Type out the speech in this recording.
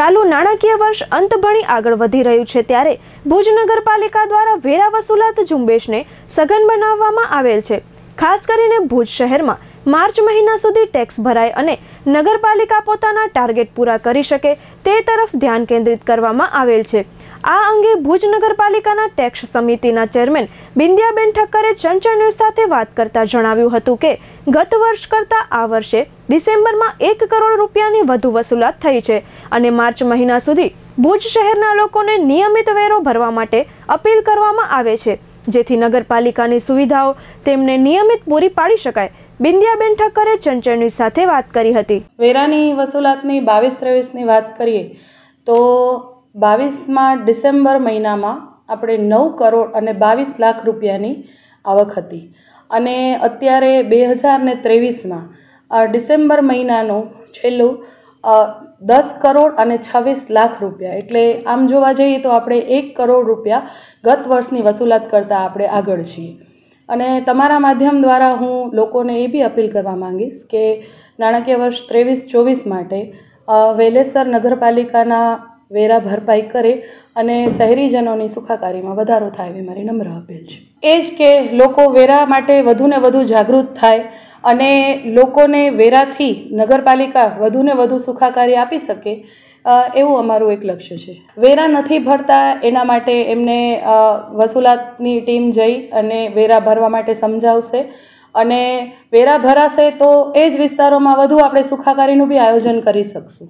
ચાલુ નાણાકીય વર્ષ અંત ભણી આગળ વધી રહ્યું છે ત્યારે ભુજ નગરપાલિકા દ્વારા વેરા વસૂલાત ઝુંબેશને સઘન બનાવવામાં આવેલ છે ખાસ કરીને ભુજ શહેરમાં માર્ચ મહિના સુધી ટેક્સ ભરાય અને નગરપાલિકા પોતાના ટાર્ગેટ પૂરા કરી શકે તે તરફ ધ્યાન કેન્દ્રિત કરવામાં આવેલ છે આ અંગે ભુજ નગરપાલિકાના ટેક્સ સમિતિના ચેરમેન બિંદિયાબેન ઠક્કરે ચંચળ ન્યૂઝ સાથે વાત કરતા જણાવ્યું હતું કે ગત વર્ષ કરતાં આ વર્ષે ડિસેમ્બરમાં એક કરોડ રૂપિયાની વધુ વસૂલાત થઈ છે અને માર્ચ મહિના સુધી ભુજ શહેરના લોકોને નિયમિત વેરો ભરવા માટે અપીલ કરવામાં આવે છે જેથી નગરપાલિકાની સુવિધાઓ તેમને નિયમિત પૂરી પાડી શકાય બિંદિયાબેન ઠક્કરે ચંચળની સાથે વાત કરી હતી વેરાની વસૂલાતની બાવીસ ત્રેવીસની વાત કરીએ તો બાવીસમાં ડિસેમ્બર મહિનામાં આપણે નવ કરોડ અને બાવીસ લાખ રૂપિયાની આવક હતી અને અત્યારે બે હજાર ને ત્રેવીસમાં ડિસેમ્બર મહિનાનું છેલ્લું દસ કરોડ અને છવ્વીસ લાખ રૂપિયા એટલે આમ જોવા જઈએ તો આપણે એક કરોડ રૂપિયા ગત વર્ષની વસૂલાત કરતાં આપણે આગળ છીએ અને તમારા માધ્યમ દ્વારા હું લોકોને એ બી અપીલ કરવા માંગીશ કે નાણાકીય વર્ષ ત્રેવીસ ચોવીસ માટે વેલેસર નગરપાલિકાના વેરા ભરપાઈ કરે અને શહેરીજનોની સુખાકારીમાં વધારો થાય એવી મારી નમ્ર અપીલ છે એ જ કે લોકો વેરા માટે વધુને વધુ જાગૃત થાય અને લોકોને વેરાથી નગરપાલિકા વધુને વધુ સુખાકારી આપી શકે એવું અમારું એક લક્ષ્ય છે વેરા નથી ભરતા એના માટે એમને વસૂલાતની ટીમ જઈ અને વેરા ભરવા માટે સમજાવશે અને વેરા ભરાશે તો એ જ વિસ્તારોમાં વધુ આપણે સુખાકારીનું બી આયોજન કરી શકશું